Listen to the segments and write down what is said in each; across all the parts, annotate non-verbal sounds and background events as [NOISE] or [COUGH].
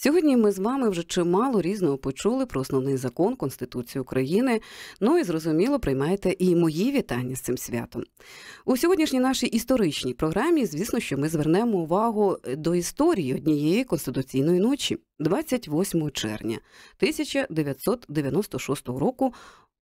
Сьогодні ми з вами вже чимало різного почули про основний закон Конституції України. Ну і зрозуміло, приймаєте і мої вітання з цим святом. У сьогоднішній нашій історичній програмі, звісно, що ми звернемо увагу е, до історії однієї конституційної ночі, 28 червня 1996 року.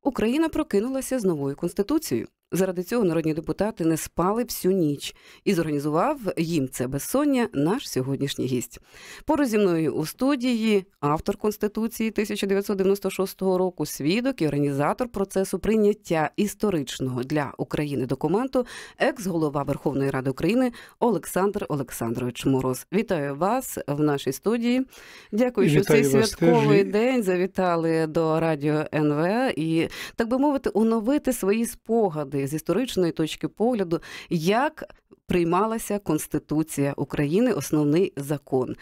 Україна прокинулася з новою конституцією. Заради цього народні депутати не спали всю ніч і зорганізував їм це безсоння наш сьогоднішній гість. Поруч зі мною у студії автор конституції 1996 року, свідок і організатор процесу прийняття історичного для України документу, екс-голова Верховної Ради України Олександр Олександрович Мороз. Вітаю вас в нашій студії. Дякую, що цей святковий теж. день завітали до радіо НВ і так би мовити, оновити свої спогади з історичної точки погляду, як приймалася Конституція України, основний закон. Е,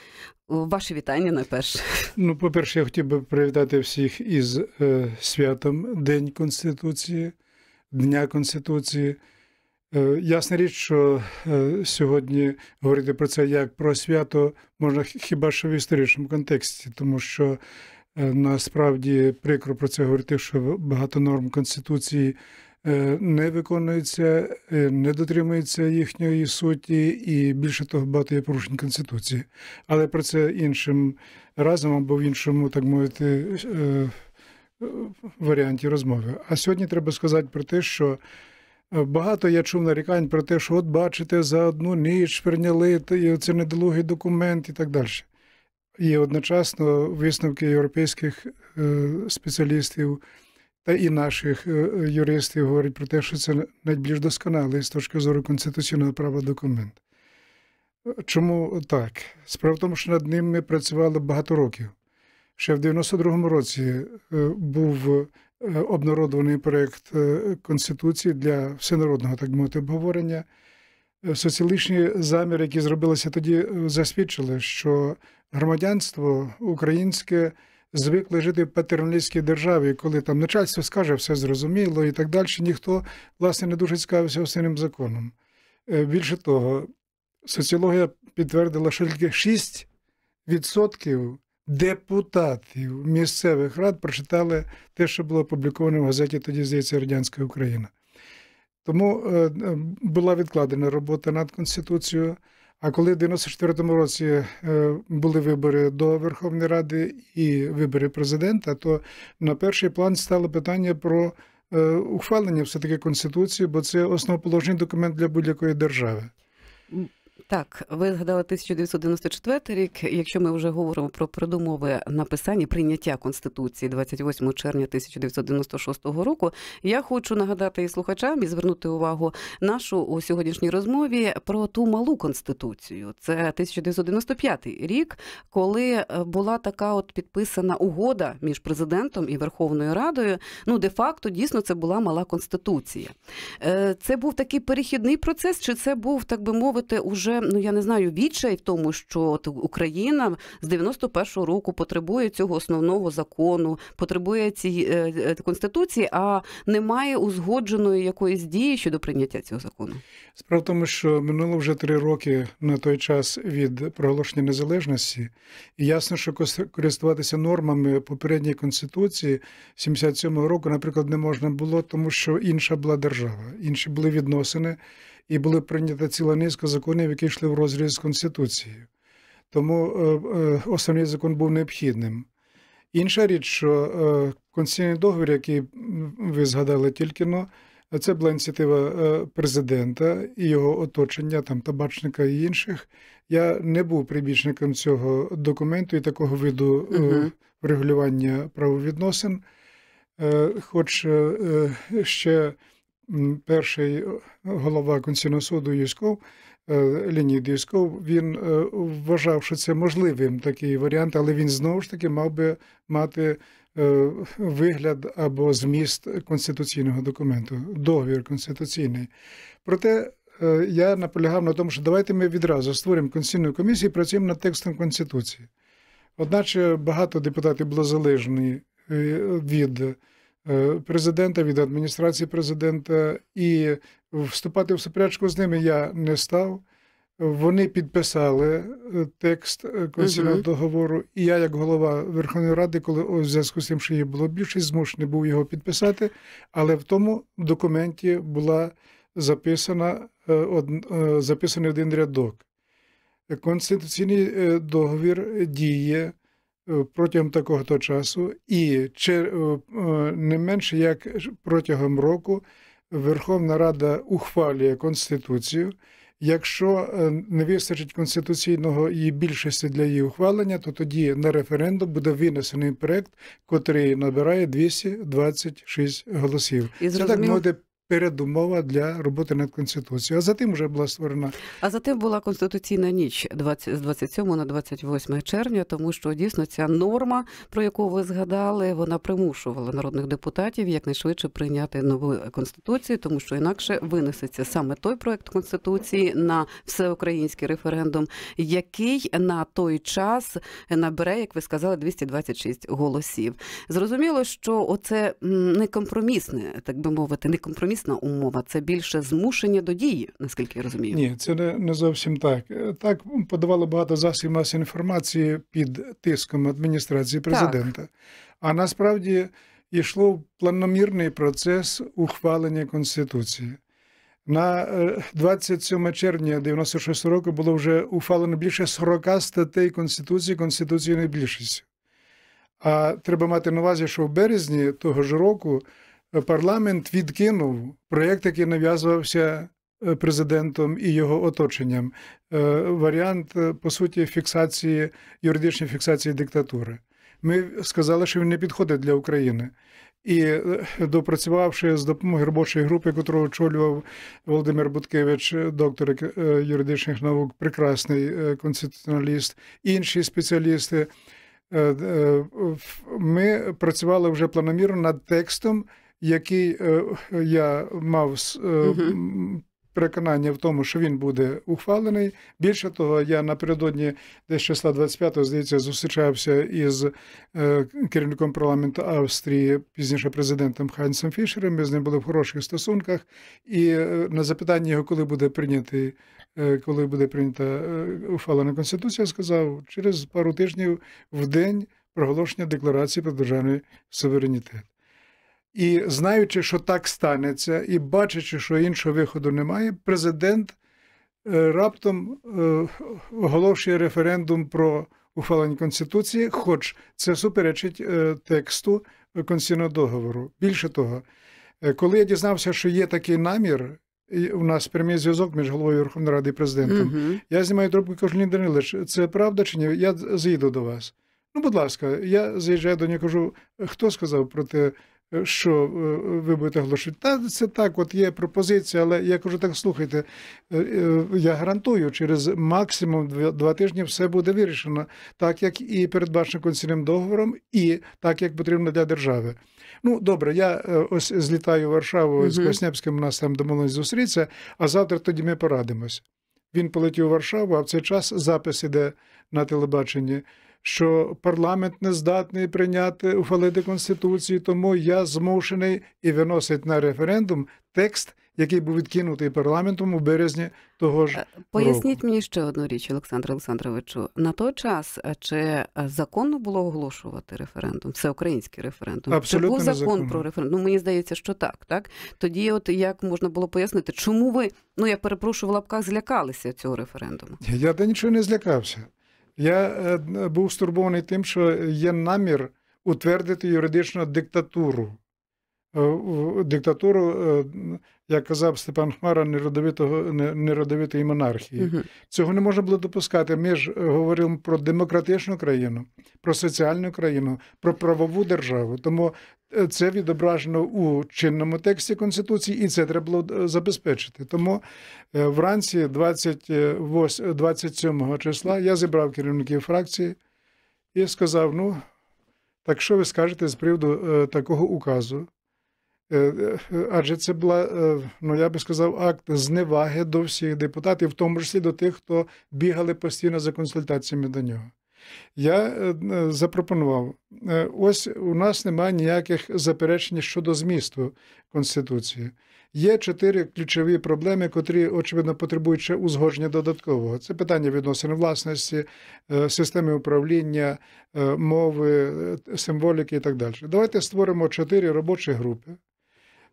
Ваше вітання найперше. Ну, по-перше, я хотів би привітати всіх із е, святом День Конституції, Дня Конституції. Е, ясна річ, що е, сьогодні говорити про це як про свято можна хіба що в історичному контексті, тому що е, насправді прикро про це говорити, що багато норм Конституції Е, не виконується, е, не дотримується їхньої суті, і більше того, багато є порушень конституції. Але про це іншим разом або в іншому, так мовити, е, варіанті розмови. А сьогодні треба сказати про те, що. Багато я чув нарікань про те, що от бачите, за одну ніч прийняли це недолугий документ і так далі. І одночасно висновки європейських спеціалістів та і наших е, е, юристів говорять про те, що це найбільш досконалий з точки зору конституційного права документ. Чому так? Справа в тому, що над ним ми працювали багато років. Ще в 92-му році е, був обнародований проєкт Конституції для всенародного, так мовити, обговорення. Соціалічні заміри, які зробилися тоді, засвідчили, що громадянство українське звикли жити в патерналістській державі, коли там начальство скаже, все зрозуміло і так далі. Ніхто, власне, не дуже цікавився осінним законом. Е, більше того, соціологія підтвердила, що тільки 6% депутатів місцевих рад прочитали те, що було опубліковано в газеті Тоді здається Радянська Україна. Тому е, е, була відкладена робота над Конституцією. А коли в 94-му році е, були вибори до Верховної Ради і вибори президента, то на перший план стало питання про е, ухвалення все таки конституції, бо це основоположний документ для будь-якої держави. Так, ви згадали 1994 рік. Якщо ми вже говоримо про передумови написання прийняття конституції 28 червня 1996 року, я хочу нагадати і слухачам і звернути увагу нашу у сьогоднішній розмові про ту малу конституцію. Це 1995 рік, коли е, була така от підписана угода між президентом і Верховною Радою. Ну, де факто дійсно це була мала конституція. Е, це був такий перехідний процес, чи це був так би мовити уже? вже ну я не знаю відчай в тому, що Україна з 91-го року потребує цього основного закону, потребує цієї е, е, конституції, а немає узгодженої якоїсь дії щодо прийняття цього закону. Справа в тому, що минуло вже три роки на той час від проголошення незалежності, і ясно, що користуватися нормами попередньої конституції 77-го року, наприклад, не можна було, тому що інша була держава, інші були відносини і були прийнята ціла низка законів, які йшли в розріз з Конституцією. Тому е, е, основний закон був необхідним. Інша річ, що е, конституційний договір, який ви згадали тільки но, це була ініціатива президента і його оточення, там табачника і інших. Я не був прибічником цього документу і такого виду угу. регулювання правовідносин. Хоч ще перший е, голова Конституційного суду Юськов, е, Леонід Юськов, він е, вважав, що це можливим такий варіант, але він знову ж таки мав би мати вигляд або зміст конституційного документу, договір конституційний. Проте я наполягав на тому, що давайте ми відразу створимо Конституційну комісію і працюємо над текстом Конституції. Одначе багато депутатів було залежні від. Е, президента, від адміністрації президента, і вступати в суперечку з ними я не став. Вони підписали е, текст е, конституційного uh договору, і я, як голова Верховної Ради, коли у зв'язку з тим, що її було більшість, змушений був його підписати. Але в тому документі була записана записаний один рядок. Конституційний договір діє Е, протягом такого то часу, і е, е, не менше як протягом року Верховна Рада ухвалює Конституцію. Якщо не вистачить конституційного її більшості для її ухвалення, то тоді на референдум буде винесений проект, котрий набирає 226 голосів. І Це так буде передумова для роботи над конституцією. А за тим вже була створена. А за тим була конституційна ніч 20, з 27 на 28 червня, тому що дійсно ця норма, про яку ви згадали, вона примушувала народних депутатів якнайшвидше прийняти нову конституцію, тому що інакше винесеться саме той проект конституції на всеукраїнський референдум, який на той час набере, як ви сказали, 226 голосів. Зрозуміло, що оце не компромісне, так би мовити, не компромісне компромісна умова, це більше змушення до дії, наскільки я розумію. Ні, це не не зовсім так. Е, так подавало багато засобів масової інформації під тиском адміністрації президента. Так. А насправді йшло планомірний процес ухвалення конституції. На 27 е, червня 96 року було вже ухвалено більше 40 статей Конституції конституційною більшості. А треба мати на увазі, що в березні того ж року парламент відкинув проєкт, який нав'язувався е, президентом і його оточенням. Е, варіант, е, по суті, фіксації юридичної фіксації диктатури. Ми сказали, що він не підходить для України. І допрацювавши з допомогою робочої групи, яку очолював Володимир Буткевич, доктор юридичних наук, прекрасний конституціоналіст, інші спеціалісти, ми працювали вже планомірно над текстом, який е, я мав е, переконання в тому, що він буде ухвалений. Більше того, я напередодні десь числа 25-го, здається, зустрічався із е, керівником парламенту Австрії, пізніше президентом Хайнсом Фішером. Ми з ним були в хороших стосунках, і на запитання його, коли буде прийнятий. Коли буде прийнята ухвалена конституція, сказав через пару тижнів в день проголошення декларації про державний суверенітет. І знаючи, що так станеться, і бачачи, що іншого виходу немає, президент е, раптом е, оголошує референдум про ухвалення Конституції, хоч це суперечить е, тексту Конституційного договору. Більше того, коли я дізнався, що є такий намір, і у нас прямий зв'язок між головою Верховної Ради і президентом, угу. я знімаю трубку і кажу, Лін Данилович, це правда чи ні? Я заїду до вас. Ну, будь ласка, я заїжджаю до нього, кажу, хто сказав про те, Е, що е, ви будете оголошувати. Та це так, от є пропозиція, але я кажу, так слухайте, е, я гарантую, через максимум два тижні все буде вирішено, так як і передбачено концільним договором, і так як потрібно для держави. Ну добре, я ось злітаю в Варшаву угу. з Коснепським, у нас там домовленість зустрітися, а завтра тоді ми порадимось. Він полетів у Варшаву, а в цей час запис іде на телебаченні що парламент не здатний прийняти ухвалити конституцію, тому я змушений і виносить на референдум текст, який був відкинутий парламентом у березні того ж е, поясніть року. мені ще одну річ, Олександр Олександровичу. На той час е, чи е, законно було оголошувати референдум? Всеукраїнський референдум? Абсолютно чи був закон незаконно. про референдум? Ну, Мені здається, що так. Так тоді, от як можна було пояснити, чому ви ну я перепрошую в лапках, злякалися цього референдуму? Я до нічого не злякався. Я е, був стурбований тим, що є намір утвердити юридичну диктатуру Е, диктатуру, е, як казав Степан Хмара, неродовитого неродовитої монархії. Угу. Цього не можна було допускати. Ми ж е, говоримо про демократичну країну, про соціальну країну, про правову державу. Тому це відображено у чинному тексті Конституції, і це треба було забезпечити. Тому вранці, 28, 27 числа, я зібрав керівників фракції і сказав: ну, так що ви скажете з приводу такого указу? Е, е, адже це була, е, ну я би сказав, акт зневаги до всіх депутатів, в тому числі до тих, хто бігали постійно за консультаціями до нього. Я запропонував: ось у нас немає ніяких заперечень щодо змісту Конституції. Є чотири ключові проблеми, котрі, очевидно, потребують ще узгодження додаткового. Це питання відносин власності, системи управління, мови, символіки і так далі. Давайте створимо чотири робочі групи.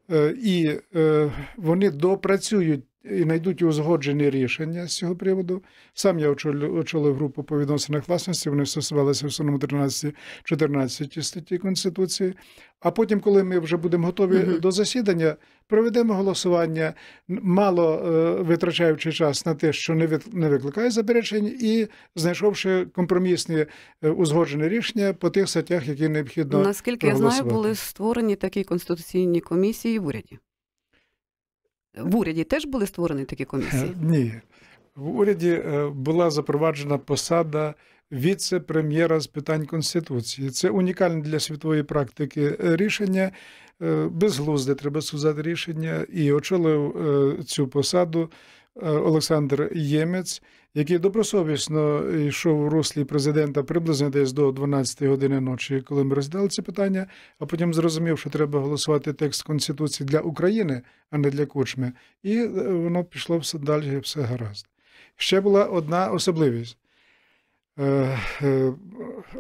Е, і е, вони допрацюють і знайдуть узгоджені рішення з цього приводу. Сам я очолив групу по відносинах власності. Вони стосувалися в основному 13-14 статті Конституції. А потім, коли ми вже будемо готові uh -huh. до засідання, проведемо голосування, мало е, витрачаючи час на те, що не від, не викликає заперечень, і знайшовши компромісні е, узгоджені рішення по тих статтях, які необхідно наскільки я знаю, були створені такі конституційні комісії в уряді. В уряді теж були створені такі комісії? Е, ні. В уряді е, була запроваджена посада віце-прем'єра з питань конституції. Це унікальне для світової практики е, рішення. Безглузде треба сказати рішення, і очолив цю посаду Олександр Ємець, який добросовісно йшов у руслі президента приблизно десь до 12 години ночі, коли ми роздали це питання, а потім зрозумів, що треба голосувати текст Конституції для України, а не для Кучми, і е, воно пішло все далі, все гаразд. Ще була одна особливість. Е, е,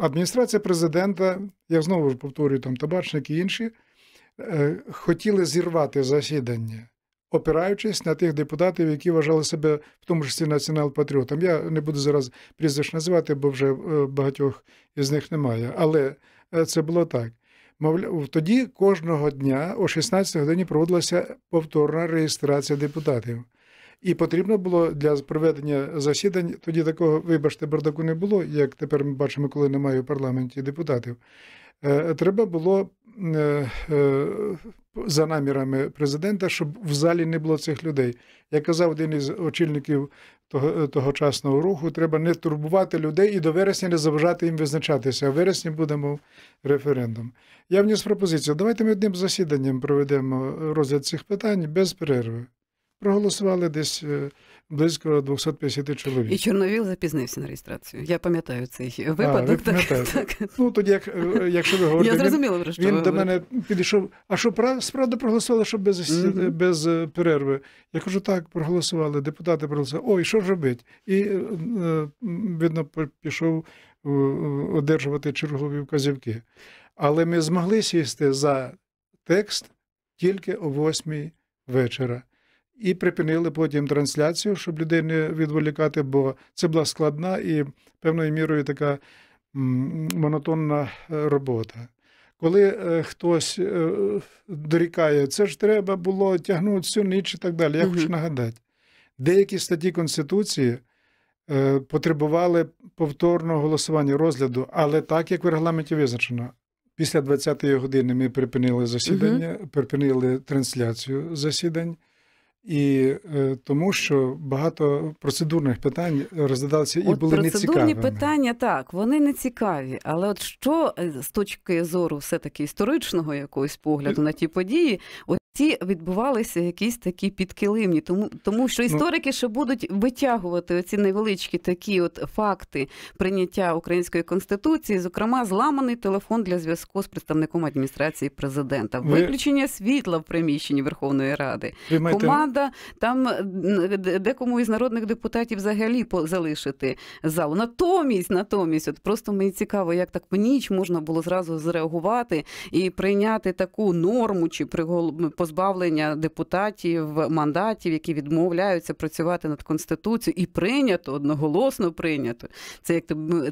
адміністрація президента, я знову ж повторюю, там табачник і інші, хотіли зірвати засідання опираючись на тих депутатів, які вважали себе в тому числі націонал-патріотом. Я не буду зараз прізвищ називати, бо вже е, багатьох із них немає. Але е, це було так. Мовляв, тоді кожного дня о 16 годині проводилася повторна реєстрація депутатів. І потрібно було для проведення засідань. Тоді такого, вибачте, бардаку не було, як тепер ми бачимо, коли немає в парламенті депутатів. Е, треба було за намірами президента, щоб в залі не було цих людей. Як казав один із очільників того, тогочасного руху, треба не турбувати людей і до вересня не заважати їм визначатися. А в вересні будемо референдум. Я вніс пропозицію. Давайте ми одним засіданням проведемо розгляд цих питань без перерви. Проголосували десь. Е, близько 250 чоловік. І Чорновіл запізнився на реєстрацію. Я пам'ятаю цей випадок. А, ви так, так. Ну тоді, як, е, якщо ви говорите, Я зрозуміла, він, що він ви... до мене підійшов. А що справді проголосували, що без mm-hmm. без е, перерви? Я кажу, так проголосували. Депутати проголосували. Ой, що робити? І е, видно, пішов одержувати чергові вказівки. Але ми змогли сісти за текст тільки о восьмій вечора і припинили потім трансляцію, щоб людей не відволікати, бо це була складна і певною мірою така монотонна е, робота. Коли е, хтось е, дорікає, це ж треба було тягнути всю ніч і так далі. Я угу. хочу нагадати, деякі статті Конституції. Потребували повторного голосування розгляду, але так як в регламенті визначено, після 20-ї години ми припинили засідання, угу. припинили трансляцію засідань. І е, тому, що багато процедурних питань розглядалися і от були не Процедурні питання так, вони не цікаві, але от що е, з точки зору все-таки історичного якогось погляду е, на ті події, оці відбувалися якісь такі підкилимні, тому тому що ну, історики ну, ще будуть витягувати оці невеличкі такі от факти прийняття української конституції, зокрема, зламаний телефон для зв'язку з представником адміністрації президента, виключення світла в приміщенні Верховної Ради. Ви маєте... команда команда, там е, декому із народних депутатів взагалі залишити залу. Натомість, натомість, от просто мені цікаво, як так в ніч можна було зразу зреагувати і прийняти таку норму чи позбавлення депутатів мандатів, які відмовляються працювати над конституцією, і прийнято одноголосно прийнято. Це як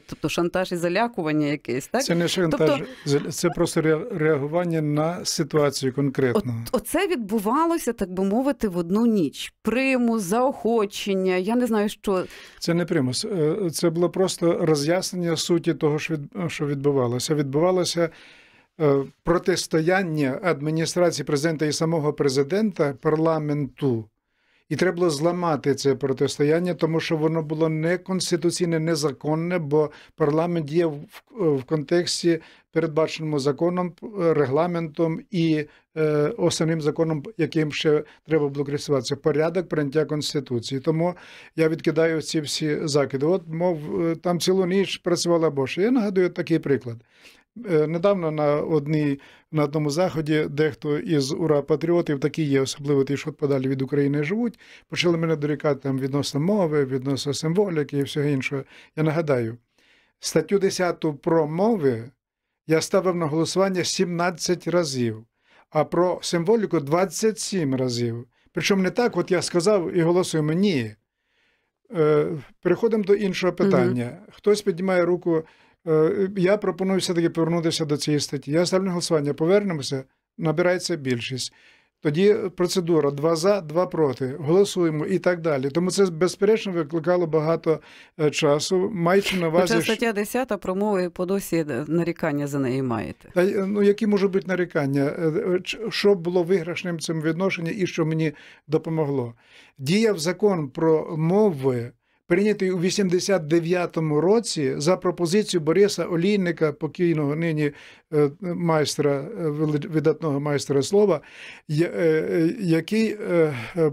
тобто шантаж і залякування якесь, так це не шантаж, тобто... це просто реагування на ситуацію конкретно. Оце відбувалося, так би мовити, в одну ніч. Примус, заохочення, я не знаю, що це не примус, е, це було просто роз'яснення суті того, що відбувалося. Відбувалося е, протистояння адміністрації президента і самого президента парламенту. І треба було зламати це протистояння, тому що воно було не конституційне, незаконне, бо парламент діє в, в контексті передбаченому законом, регламентом і е, основним законом, яким ще треба було користуватися, порядок прийняття конституції. Тому я відкидаю ці всі закиди. От мов е, там цілу ніч працювала Боша. Я нагадую такий приклад. Е, недавно на одній на одному заході дехто із ура патріотів, такі є, особливо ті, що подалі від України живуть, почали мене дорікати там відносно мови, відносно символіки і всього іншого. Я нагадаю, статтю 10 про мови я ставив на голосування 17 разів, а про символіку 27 разів. Причому не так, от я сказав і голосуємо ні. Е, переходимо до іншого питання. Угу. Хтось піднімає руку. Е, я пропоную все-таки повернутися до цієї статті. Я ставлю голосування. Повернемося, набирається більшість. Тоді е, процедура два за, два проти. Голосуємо і так далі. Тому це безперечно викликало багато е, часу. Маючи на увазі... Хоча стаття 10 про мови по досі нарікання за неї маєте. Та ну які можуть бути нарікання? Що було виграшним цим відношенням і що мені допомогло? Діяв закон про мови прийнятий у 89-му році за пропозицію Бориса Олійника, покійного нині Е, майстра, е, видатного майстра слова, е, який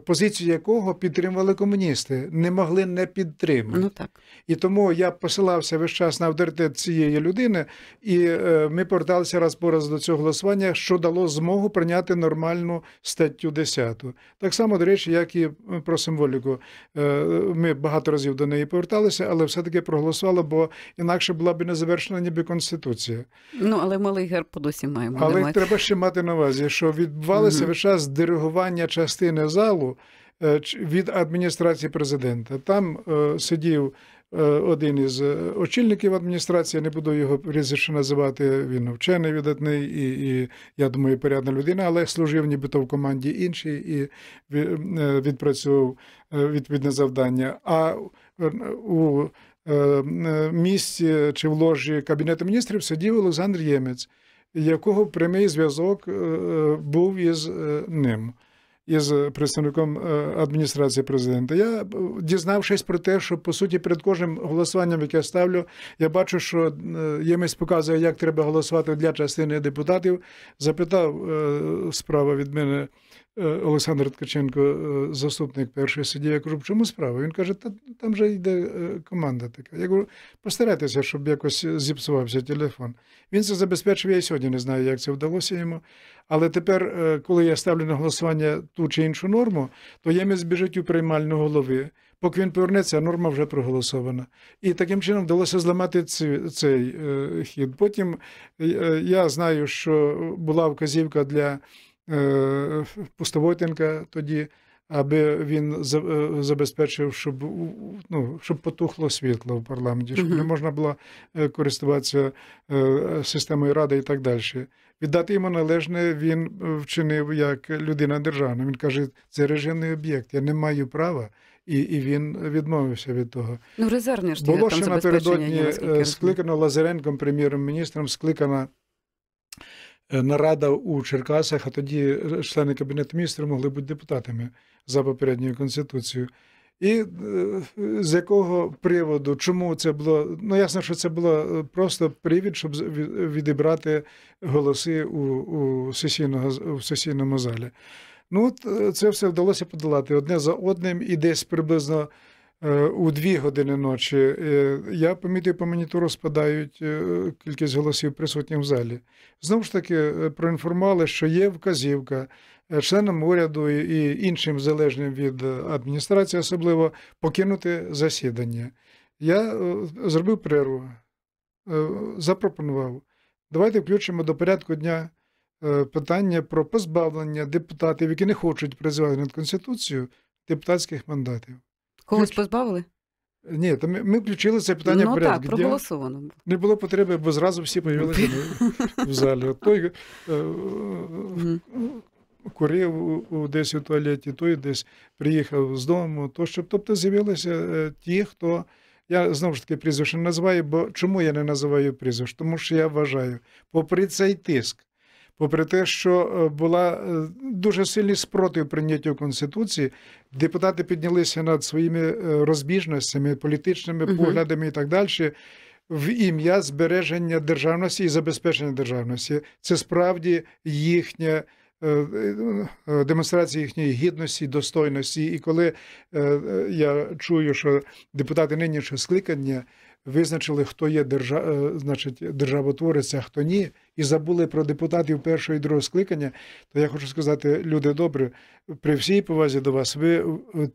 позицію якого підтримували комуністи, не могли не підтримати. Ну, так. І тому я посилався весь час на авторитет цієї людини, і ми поверталися раз по раз до цього голосування, що дало змогу прийняти нормальну статтю 10. Так само, до речі, як і про символіку. Ми багато разів до неї поверталися, але все-таки проголосували, бо інакше була б не завершена ніби Конституція. Ну, але ми малий герб досі маємо. Але мати. треба ще мати на увазі, що відбувалося mm-hmm. весь час диригування частини залу е, від адміністрації президента. Там е, сидів е, один із е, очільників адміністрації, не буду його прізвище називати. Він вчений видатний і, і я думаю, порядна людина, але служив нібито в команді іншій і е, відпрацьовував відповідне завдання. А у Е, е, місці чи в ложі Кабінету міністрів сидів Олександр Ємець, якого прямий зв'язок е, був із ним. Із представником адміністрації президента. Я дізнавшись про те, що по суті перед кожним голосуванням, яке ставлю, я бачу, що ємець показує, як треба голосувати для частини депутатів. Запитав справа від мене Е, Олександр Ткаченко, е, заступник першої сидів, я кажу, в чому справа? Він каже, Та, там же йде е, команда така. Я кажу, постарайтеся, щоб якось зіпсувався телефон. Він це забезпечив, я і сьогодні не знаю, як це вдалося йому. Але тепер, коли я ставлю на голосування ту чи іншу норму, то я ємець біжить у приймальну голови. Поки він повернеться, норма вже проголосована. І таким чином вдалося зламати цей, цей е, хід. Потім е, я знаю, що була вказівка для. Е, Пустовойтенка тоді, аби він е, забезпечив, щоб ну, щоб потухло світло в парламенті, щоб не можна було е, користуватися системою ради і так далі. Віддати йому належне він вчинив як людина державна. Він каже, це режимний об'єкт, я не маю права. І і він відмовився від того. Ну, резервні ж було ще напередодні скликано Лазаренком, прем'єром-міністром, скликана Е, нарада у Черкасах, а тоді члени Кабінету міністрів могли бути депутатами за попередньою конституцією. І е, з якого приводу, чому це було? Ну ясно, що це було е, просто привід, щоб відібрати голоси у у, сесійного, у сесійному залі. Ну, от це все вдалося подолати одне за одним, і десь приблизно Е, у дві години ночі. Е, я помітив по монітору спадають е, кількість голосів присутніх в залі. Знову ж таки, проінформували, що є вказівка членам уряду і іншим залежним від адміністрації, особливо покинути засідання. Я зробив перерву, запропонував. Давайте включимо до порядку дня. Питання про позбавлення депутатів, які не хочуть призвати над конституцію депутатських мандатів. Когось Ключ... позбавили? Ні, то ми, ми включили це питання ну, порядку. Так, проголосовано було. Не було потреби, бо зразу всі появилися в залі. Той е, е, курив десь у туалеті, той десь приїхав з дому. Тощо. Тобто з'явилися е, ті, хто. Я знову ж таки прізвище не називаю, бо чому я не називаю прізвищ? Тому що я вважаю, попри цей тиск, попри те, що е, була е, дуже сильний спротив прийняття конституції, депутати піднялися над своїми е, розбіжностями, політичними поглядами і так далі. В ім'я збереження державності і забезпечення державності це справді їхня демонстрація їхньої гідності, достойності. І коли я чую, що депутати нинішнього скликання визначили, хто є держа... Е, значить, державотворець, а хто ні, і забули про депутатів першого і другого скликання, то я хочу сказати, люди добре, при всій повазі до вас, ви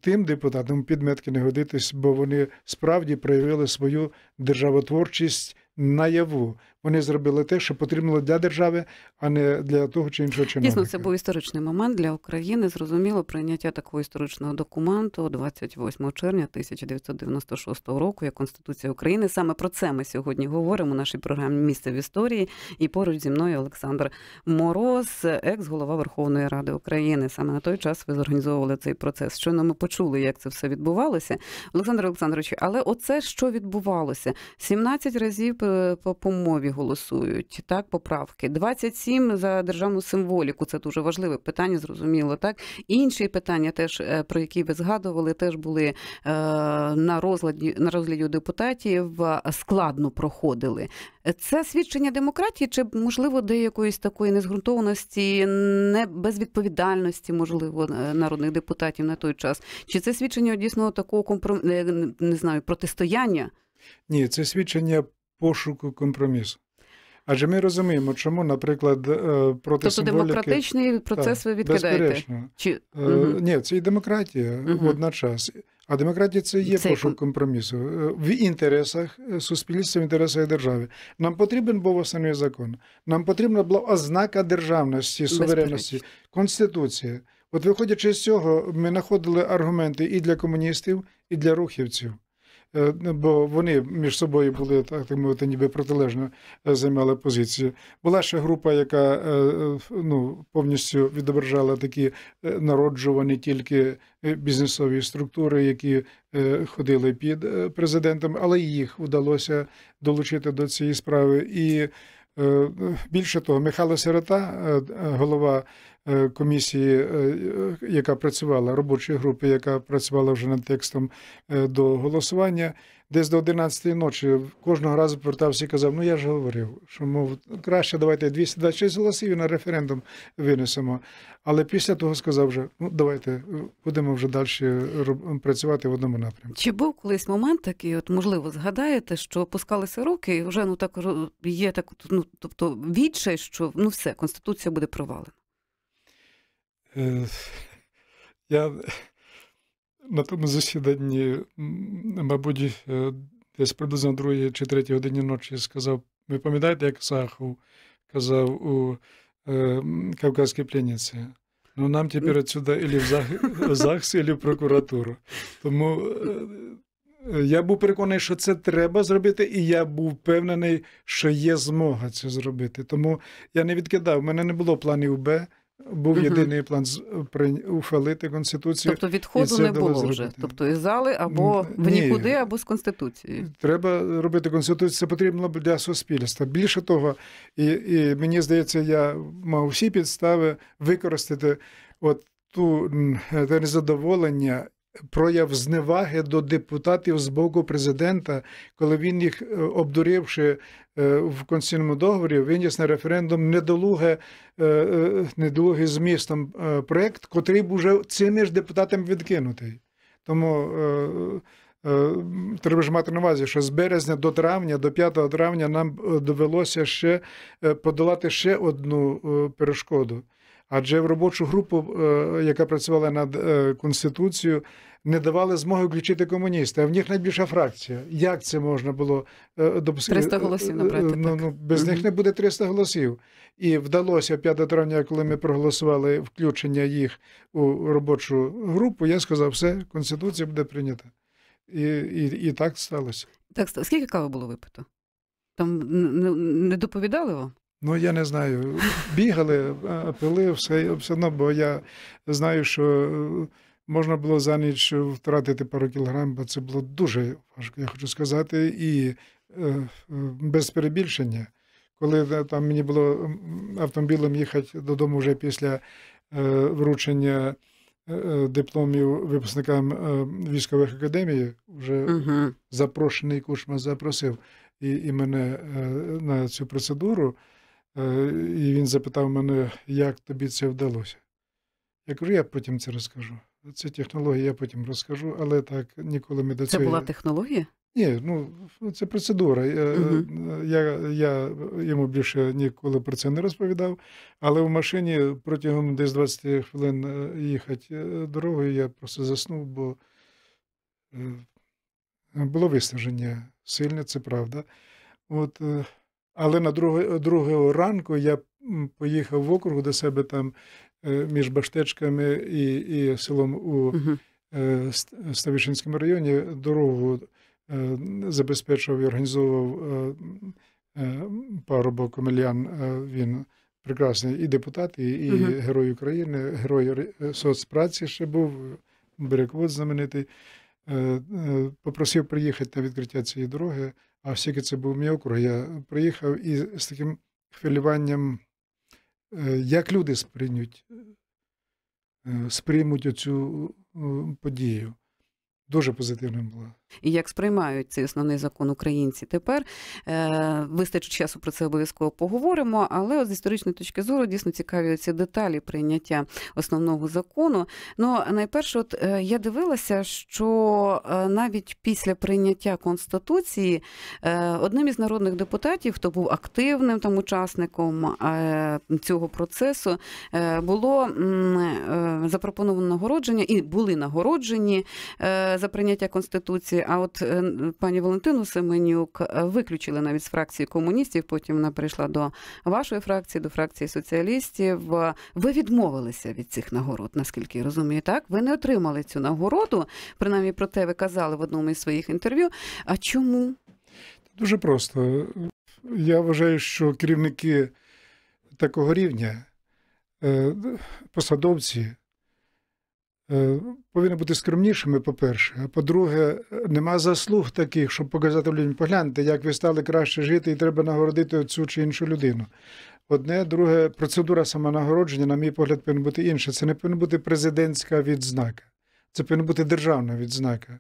тим депутатам підметки не годитесь, бо вони справді проявили свою державотворчість наяву вони зробили те, що потрібно для держави, а не для того чи іншого чиновника. Дійсно, це був історичний момент для України. Зрозуміло прийняття такого історичного документу 28 червня 1996 року. як Конституція України. Саме про це ми сьогодні говоримо. у Нашій програмі місце в історії. І поруч зі мною Олександр Мороз, екс-голова Верховної Ради України. Саме на той час ви зорганізовували цей процес. Щойно ми почули, як це все відбувалося, Олександр Олександрович. Але оце що відбувалося 17 разів е, по, по мові голосують так, поправки. 27 за державну символіку. Це дуже важливе питання, зрозуміло. Так інші питання, теж е, про які ви згадували, теж були е, на розгляді на розгляді депутатів. Е, складно проходили. Це свідчення демократії, чи можливо де такої незґрунтованості, не безвідповідальності, можливо, народних депутатів на той час? Чи це свідчення дійсно такого компром... не знаю протистояння? Ні, це свідчення пошуку компромісу. Адже ми розуміємо, чому, наприклад, е, проти тобто символіки... демократичний процес так, ви відкидаєте? Безперечно. Чи... угу. Ні, це і демократія угу. водночас. А демократія це є це... пошук компромісу е, в інтересах суспільства, в інтересах держави. Нам потрібен був основний закон. Нам потрібна була ознака державності, суверенності, Безперечно. конституція. От, виходячи з цього, ми знаходили аргументи і для комуністів, і для рухівців. Е, ну, бо вони між собою були так, так мовити, ніби протилежно е, займали позицію. Була ще група, яка е, ну, повністю відображала такі народжувані тільки бізнесові структури, які ходили під президентом, але їх вдалося долучити до цієї справи. І більше того, Михайло Сирота, голова. Е, комісії, е, е, яка працювала, робочої групи, яка працювала вже над текстом до голосування, десь до 11-ї ночі кожного разу повертався і казав: Ну я ж говорив, що мов краще давайте 226 голосів і на референдум винесемо. Але після того сказав вже: ну давайте будемо вже далі працювати в одному напрямку. Чи був колись момент такий, от можливо, згадаєте, що опускалися руки, і вже ну так є так, ну тобто відчай, що ну все конституція буде провалена. Е, я на тому засіданні, мабуть, е, десь приблизно другій чи третій годині ночі сказав: ви пам'ятаєте, як Сахов казав у е, Кавказській пленниці? Ну нам тепер відсюди ілі в ЗАГС, ілі в прокуратуру. Тому я був переконаний, що це треба зробити, і я був впевнений, що є змога це зробити. Тому я не відкидав, в мене не було планів Б. Був угу. єдиний план е, ухвалити конституцію. Тобто відходу не було зробити. вже. Тобто із зали або в Ні. нікуди, або з конституції. Треба робити конституцію. Це потрібно для суспільства. Більше того, і, і мені здається, я мав всі підстави використати от ту е, незадоволення прояв зневаги до депутатів з боку президента, коли він їх е, обдуривши е, в конституційному договорі, виніс на референдум недолуге, е, недолугий змістом проект, котрий був вже цими ж депутатами відкинутий. Тому треба ж мати на увазі, що з березня до травня, до 5 травня, нам довелося ще подолати ще одну перешкоду. Адже в робочу групу, е, яка працювала над е, конституцією, не давали змоги включити комуністи. А в них найбільша фракція. Як це можна було е, допустити? 300 голосів набрати. Ну, ну без них не буде 300 голосів. І вдалося 5 травня, коли ми проголосували включення їх у робочу групу, я сказав, все, конституція буде прийнята. І, і, і так сталося. Так скільки кави було випито? Там не доповідали вам? Ну, я не знаю. Бігали, пили, все все одно, бо я знаю, що е, можна було за ніч втратити пару кілограм, бо це було дуже важко, я хочу сказати, і е, без перебільшення. Коли е, там мені було автомобілем їхати додому вже після вручення дипломів випускникам військових академій, вже угу. запрошений кучма запросив і, і мене на цю процедуру. Е, і він запитав мене, як тобі це вдалося. Я кажу, я потім це розкажу. Цю технологія я потім розкажу, але так ніколи ми до цього. Це була технологія? Ні, ну це процедура. Я, угу. я я, йому більше ніколи про це не розповідав, але в машині протягом десь 20 хвилин е, їхати дорогою, я просто заснув, бо було виснаження сильне, це правда. От але на другого ранку я поїхав в округ до себе там е, між Баштечками і і селом у uh -huh. Е, Ставішинському районі дорогу е, забезпечував і організовував парубок Комелян. Він прекрасний і депутат, і, і uh -huh. герой України, герой соцпраці ще був, Берековод знаменитий. Попросив приїхати на відкриття цієї дороги а оскільки це був мій округ, я приїхав і з таким хвилюванням, е, як люди сприймуть, е, сприймуть оцю е, подію дуже позитивним була. І як сприймають цей основний закон українці тепер е, вистачить часу про це обов'язково поговоримо. Але от з історичної точки зору дійсно цікаві ці деталі прийняття основного закону. Ну найперше, от е, я дивилася, що е, навіть після прийняття конституції е, одним із народних депутатів, хто був активним там учасником е, цього процесу, е, було е, запропоновано нагородження і були нагороджені е, за прийняття конституції. А от е, пані Валентину Семенюк е, виключили навіть з фракції комуністів. Потім вона прийшла до вашої фракції, до фракції соціалістів. Е, ви відмовилися від цих нагород, наскільки я розумію, так ви не отримали цю нагороду. Принаймні про те ви казали в одному із своїх інтерв'ю. А чому? Дуже просто. Я вважаю, що керівники такого рівня, посадовці Е, повинні бути скромнішими, по-перше. А по-друге, нема заслуг таких, щоб показати людям, погляньте, як ви стали краще жити, і треба нагородити цю чи іншу людину. Одне, друге, процедура самонагородження, на мій погляд, повинна бути інша. Це не повинна бути президентська відзнака, це повинна бути державна відзнака.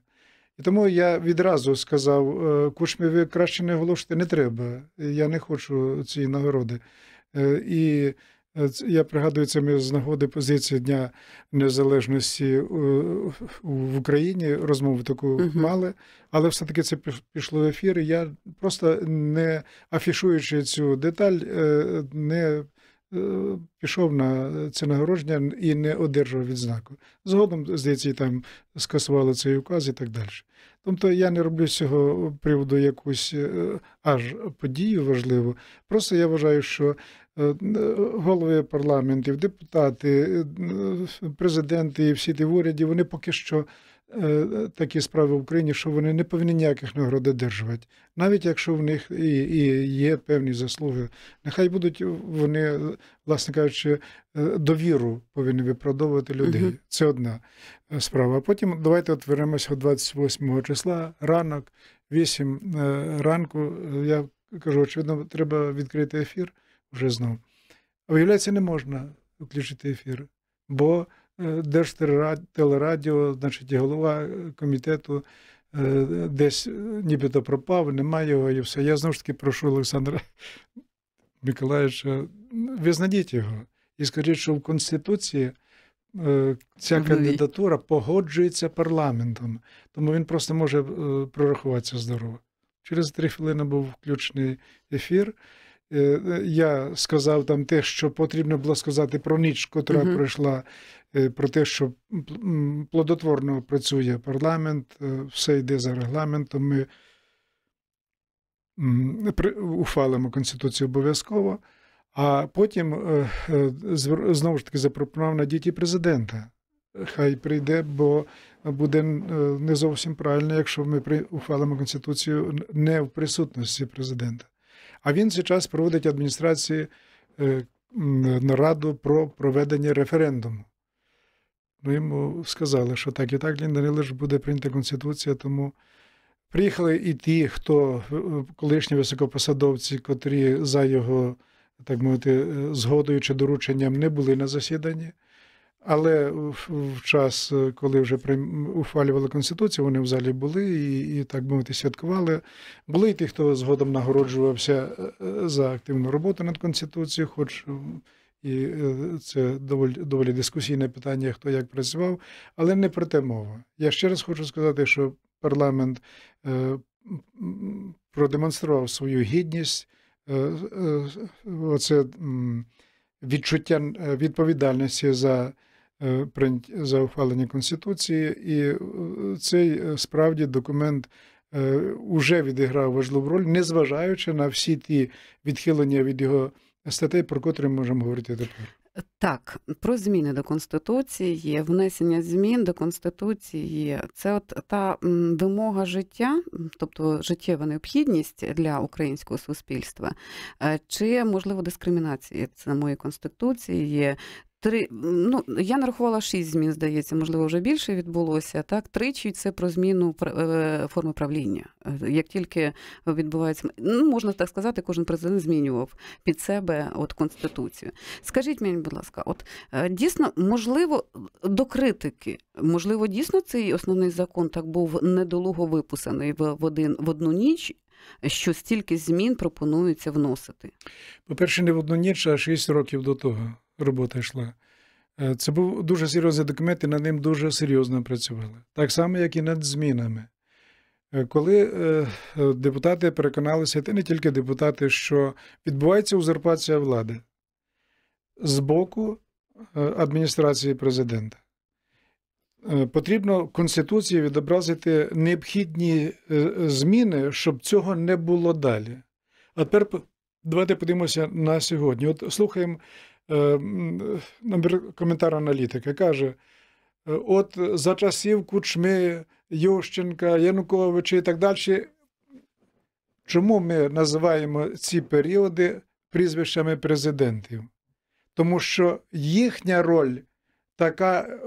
І тому я відразу сказав: «Е, Кучмі, ви краще не оголошуйте, не треба. Я не хочу цієї нагороди. Е, і Е, я пригадую це ми з нагоди позиції Дня Незалежності е, в Україні розмову таку uh-huh. мали, але все-таки це пішло в ефір. я просто не афішуючи цю деталь, е, не пішов на це нагородження і не одержав відзнаку. Згодом, здається, там скасували цей указ і так далі. Тобто я не роблю з цього приводу якусь аж подію важливу. Просто я вважаю, що Е, е, голови парламентів, депутати, е, президенти і всі ті в уряді, вони поки що. Такі справи в Україні, що вони не повинні ніяких нагород одержувати, навіть якщо в них і і є певні заслуги. Нехай будуть вони, власне кажучи, довіру повинні виправдовувати людей. Угу. Це одна справа. А потім давайте отвернемося 28 числа, ранок, 8 ранку. Я кажу, очевидно, треба відкрити ефір вже знов. А виявляється, не можна включити ефір, бо е, Держтелерадіо, значить, голова е, комітету е, десь нібито пропав, немає його і все. Я знову ж таки прошу Олександра Миколаївича, визнадіть його. І скажіть, що в Конституції ця кандидатура погоджується парламентом, тому він просто може прорахуватися здорово. Через три хвилини був включений ефір. Е, е, я сказав там те, що потрібно було сказати про ніч, котра uh -huh. пройшла, е, про те, що плодотворно працює парламент, все йде за регламентом. Ми ухвалимо Конституцію обов'язково. А потім знову ж таки запропонував на діті президента. Хай прийде, бо буде не зовсім правильно, якщо ми ухвалимо Конституцію не в присутності президента. А він час проводить адміністрації е, нараду про проведення референдуму. Ну, Йому сказали, що так і так Лін Данилович, буде прийнята Конституція, тому приїхали і ті, хто е, колишні високопосадовці, котрі за його, так мовити, е, згодою чи дорученням не були на засіданні. Але в час, е, коли вже ухвалювали конституцію, вони в залі були і, і так би мовити, святкували. Були й ті, хто згодом нагороджувався е, е, за активну роботу над конституцією, хоч і це доволі доволі дискусійне питання, хто як працював, але не про те мова. Я ще раз хочу сказати, що парламент продемонстрував свою гідність. Оце відчуття відповідальності за. Е, за ухвалення Конституції, і е, цей е, справді документ уже відіграв важливу роль, незважаючи на всі ті відхилення від його статей, про котрі ми можемо говорити тепер. Так, про зміни до конституції, внесення змін до конституції це от та вимога життя, тобто життєва необхідність для українського суспільства, чи можливо дискримінації самої конституції, Три ну я нарахувала шість змін, здається, можливо, вже більше відбулося. Так, тричі це про зміну е, форми правління. Як тільки відбувається, ну можна так сказати, кожен президент змінював під себе от конституцію. Скажіть мені, будь ласка, от е, дійсно можливо до критики, можливо, дійсно цей основний закон так був недолуго виписаний в один в одну ніч. Що стільки змін пропонується вносити? По-перше, не в одну ніч, а шість років до того робота йшла. Е, це був дуже серйозний документ, і над ним дуже серйозно працювали. Так само, як і над змінами. Е, коли е, депутати переконалися, та не тільки депутати, що відбувається узурпація влади з боку адміністрації президента, потрібно в Конституції відобразити необхідні зміни, щоб цього не було далі. А тепер давайте подивимося на сьогодні. От слухаємо Е, коментар аналітика каже: «Е, от за часів Кучми, Ющенка, Януковича і так далі. Чому ми називаємо ці періоди прізвищами президентів? Тому що їхня роль така,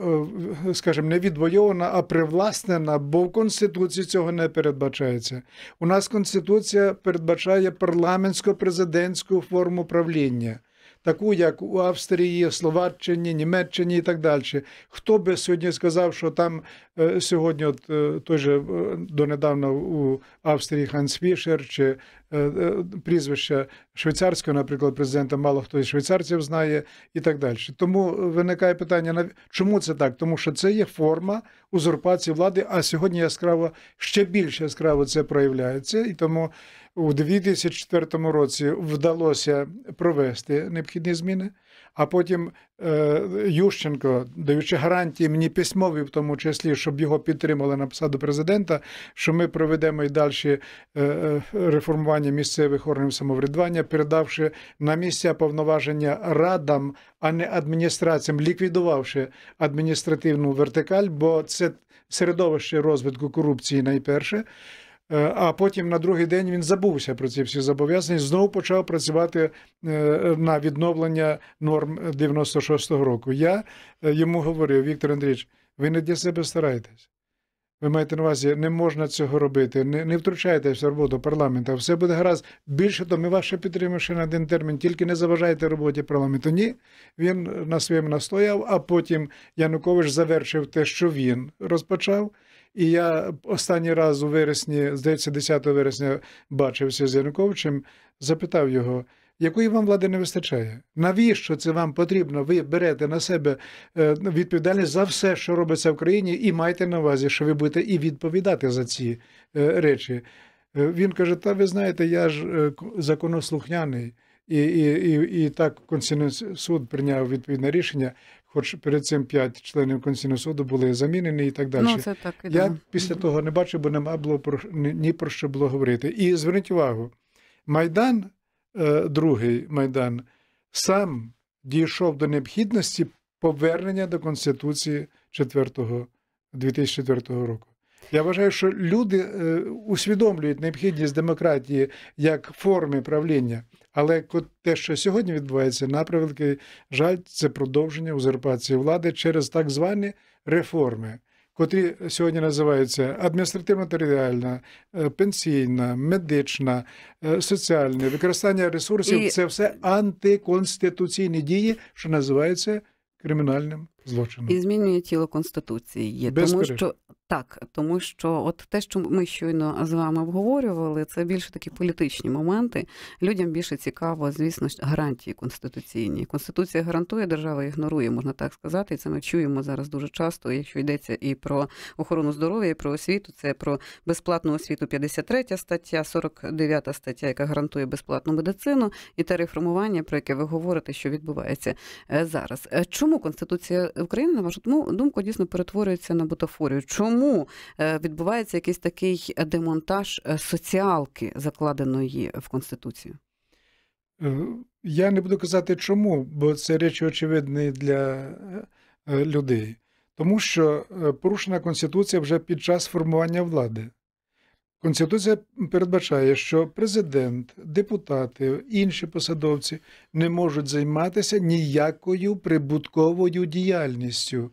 е, скажімо, не відвойована, а привласнена, бо в Конституції цього не передбачається. У нас Конституція передбачає парламентсько-президентську форму правління таку, як у Австрії, Словаччині, Німеччині і так далі. Хто би сьогодні сказав, що там е, сьогодні, от е, той же е, донедавна у Австрії Ханс Фішер чи Е, е, прізвища швейцарського, наприклад, президента, мало хто із швейцарців знає, і так далі. Тому е, виникає питання: чому це так? Тому що це є форма узурпації влади. А сьогодні яскраво ще більше яскраво це проявляється, і тому у 2004 році вдалося провести необхідні зміни. А потім Ющенко, даючи гарантії мені письмові, в тому числі, щоб його підтримали на посаду президента, що ми проведемо і далі реформування формування місцевих органів самоврядування, передавши на місця повноваження радам, а не адміністраціям, ліквідувавши адміністративну вертикаль, бо це середовище розвитку корупції найперше. Е, а потім на другий день він забувся про ці всі зобов'язання. Знову почав працювати е, на відновлення норм 96-го року. Я е, йому говорив, Віктор Андрійович, ви не для себе старайтесь ви маєте на увазі, не можна цього робити, не не втручайтеся в роботу парламенту, все буде гаразд. Більше то ми ваше ще підтримуємо ще на один термін, тільки не заважайте роботі парламенту. Ні, він на своєму настояв, а потім Янукович завершив те, що він розпочав. І я останній раз у вересні, здається, 10 вересня бачився з Януковичем, запитав його якої вам влади не вистачає. Навіщо це вам потрібно? Ви берете на себе е, відповідальність за все, що робиться в країні, і майте на увазі, що ви будете і відповідати за ці е, речі. Е, він каже: Та ви знаєте, я ж законослухняний. І і, і, і так Конституційний суд прийняв відповідне рішення, хоч перед цим п'ять членів Конституційного суду були замінені і так далі. Ну, це так, і Я да. після того не бачив, бо нема було про ні про що було говорити. І зверніть увагу, Майдан Е, другий майдан, сам дійшов до необхідності повернення до Конституції 4 2004 року. Я вважаю, що люди е, усвідомлюють необхідність демократії як форми правління, але те, що сьогодні відбувається, на превеликий жаль, це продовження узурпації влади через так звані реформи котрі сьогодні називаються адміністративно територіальна, е, пенсійна, медична, е, соціальне використання ресурсів І... це все антиконституційні дії, що називаються кримінальним злочином. І змінює тіло конституції. Є тому, що так, тому що от те, що ми щойно з вами обговорювали, це більше такі політичні моменти. Людям більше цікаво, звісно, гарантії конституційні. Конституція гарантує, держава ігнорує, можна так сказати, і це ми чуємо зараз дуже часто. Якщо йдеться і про охорону здоров'я, і про освіту, це про безплатну освіту 53 стаття, 49 стаття, яка гарантує безплатну медицину, і те реформування, про яке ви говорите, що відбувається е, зараз. Е, чому конституція України на вашу ну, думку дійсно перетворюється на бутафорію? Чому? чому е, відбувається якийсь такий демонтаж е, соціалки, закладеної в Конституцію? Е, я не буду казати чому, бо це речі очевидні для людей. Тому що порушена Конституція вже під час формування влади. Конституція передбачає, що президент, депутати, інші посадовці не можуть займатися ніякою прибутковою діяльністю.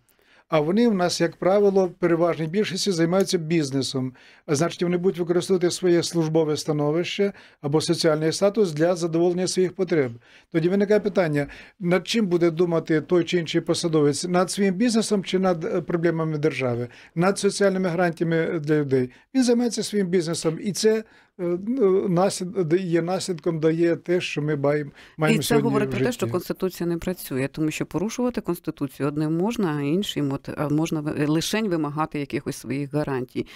А вони в нас, як правило, в переважній більшості займаються бізнесом. А значить, вони будуть використовувати своє службове становище або соціальний статус для задоволення своїх потреб. Тоді виникає питання: над чим буде думати той чи інший посадовець над своїм бізнесом чи над е, проблемами держави, над соціальними гарантіями для людей. Він займається своїм бізнесом, і це Е, ну, наслід є наслідком, дає те, що ми маємо маємо І це сьогодні говорить в житті. про те, що конституція не працює, тому що порушувати конституцію одне можна, а іншим от е, можна е, лишень вимагати якихось своїх гарантій.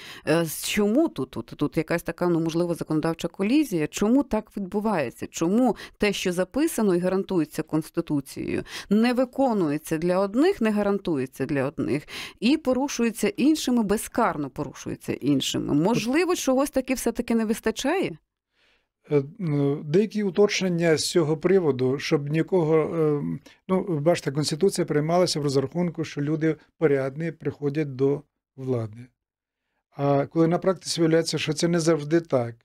Чому тут тут тут якась така ну можливо законодавча колізія? Чому так відбувається? Чому те, що записано і гарантується конституцією, не виконується для одних, не гарантується для одних і порушується іншими безкарно порушується іншими? Можливо, чогось таки все таки не вистачає вистачає? Е, деякі уточнення з цього приводу, щоб нікого, е, ну бачите, конституція приймалася в розрахунку, що люди порядні приходять до влади. А коли на практиці виявляється, що це не завжди так,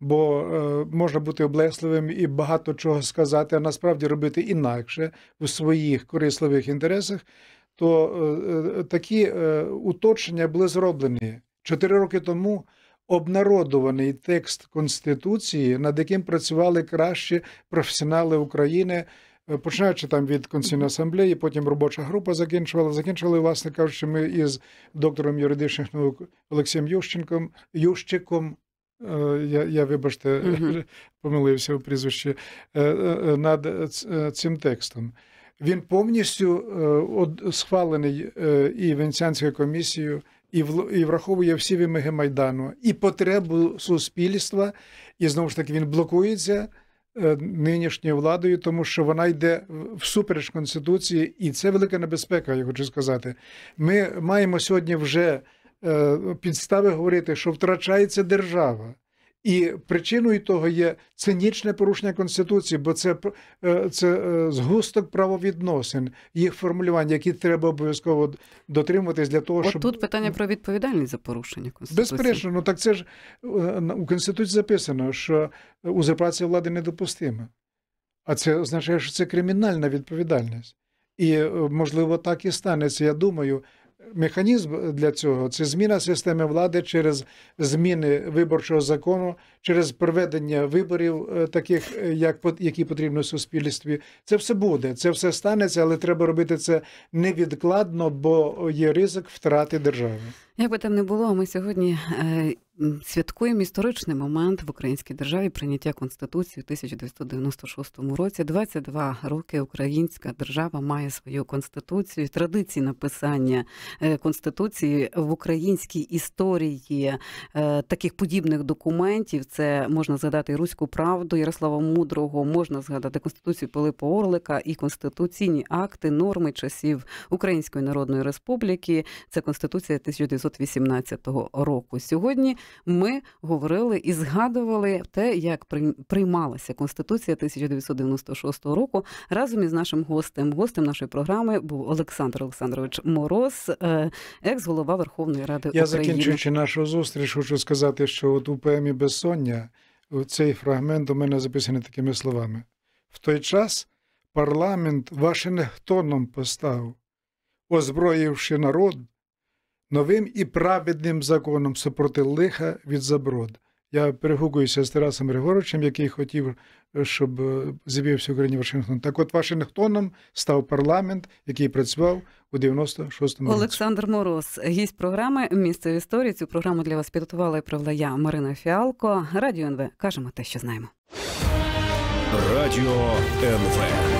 бо е, можна бути облесливим і багато чого сказати, а насправді робити інакше у своїх корисливих інтересах, то такі уточнення були зроблені чотири роки тому обнародований текст Конституції, над яким працювали кращі професіонали України. Е, починаючи там від Конституційної асамблеї, потім робоча група закінчувала. Закінчили, власне кажучи, ми із доктором юридичних наук Олексієм Ющенком Ющиком. Е, я я вибачте, uh [LAUGHS] помилився у прізвищі е, над цим текстом. Він повністю схвалений і Венеціанською комісією, і і враховує всі вимоги майдану і потребу суспільства, і знову ж таки він блокується е, нинішньою владою, тому що вона йде всупереч конституції, і це велика небезпека. Я хочу сказати. Ми маємо сьогодні вже е, підстави говорити, що втрачається держава. І причиною того є цинічне порушення конституції, бо це е, це е, згусток правовідносин, їх формулювання, які треба обов'язково дотримуватись для того, От щоб тут питання про відповідальність за порушення конституції. Безперечно, ну так це ж е, у конституції записано, що узурпація влади недопустима, а це означає, що це кримінальна відповідальність, і можливо так і станеться. Я думаю механізм для цього це зміна системи влади через зміни виборчого закону, через проведення виборів, е, таких е, як які потрібно суспільстві. Це все буде, це все станеться, але треба робити це невідкладно, бо є ризик втрати держави. Як би там не було, ми сьогодні. Е, святкуємо історичний момент в українській державі прийняття конституції у 1996 році. 22 роки Українська держава має свою конституцію. Традиції написання е, конституції в українській історії е, таких подібних документів. Це можна згадати руську правду Ярослава Мудрого, можна згадати конституцію Пилипа Орлика і конституційні акти, норми часів Української Народної Республіки. Це конституція 1918 року. Сьогодні ми говорили і згадували те, як приймалася конституція 1996 року разом із нашим гостем. Гостем нашої програми був Олександр Олександрович Мороз, е, екс-голова Верховної Ради Я, України. Я закінчуючи нашу зустріч, хочу сказати, що от у поемі безсоння цей фрагмент у мене записаний такими словами: в той час парламент Вашингтоном поставив, озброївши народ новим і праведним законом супроти лиха від заброд. Я перегукуюся з Тарасом Григоровичем, який хотів, е, щоб е, з'явився в Україні Вашингтон. Так, от Вашингтоном став парламент, який працював у 96-му році. Олександр Мороз, гість програми Місце в історії. Цю програму для вас підготувала і провела я Марина Фіалко. Радіо НВ кажемо те, що знаємо. Радіо НВ.